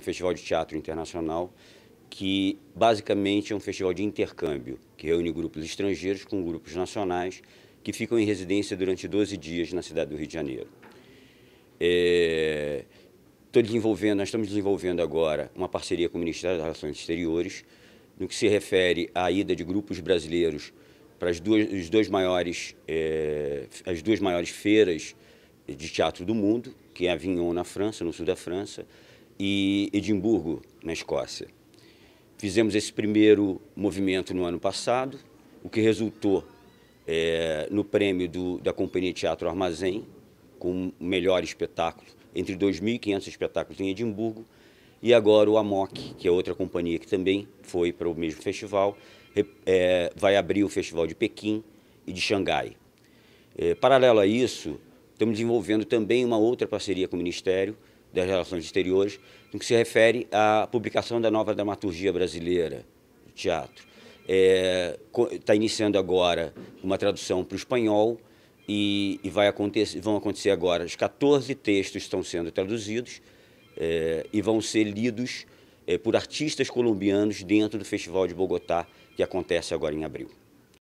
um festival de teatro internacional que basicamente é um festival de intercâmbio, que reúne grupos estrangeiros com grupos nacionais que ficam em residência durante 12 dias na cidade do Rio de Janeiro. É, desenvolvendo, nós estamos desenvolvendo agora uma parceria com o Ministério das Relações Exteriores, no que se refere à ida de grupos brasileiros para as duas, os dois maiores, é, as duas maiores feiras de teatro do mundo, que é a Avignon, na França, no sul da França, e Edimburgo, na Escócia. Fizemos esse primeiro movimento no ano passado, o que resultou é, no prêmio do, da Companhia Teatro Armazém, com o melhor espetáculo, entre 2.500 espetáculos em Edimburgo, e agora o AMOC, que é outra companhia que também foi para o mesmo festival, é, vai abrir o Festival de Pequim e de Xangai. É, paralelo a isso, estamos desenvolvendo também uma outra parceria com o Ministério, das Relações Exteriores, no que se refere à publicação da nova dramaturgia brasileira de teatro. Está é, tá iniciando agora uma tradução para o espanhol e, e, vai acontecer, vão acontecer agora. Os 14 textos estão sendo traduzidos é, e vão ser lidos é, por artistas colombianos dentro do Festival de Bogotá, que acontece agora em abril.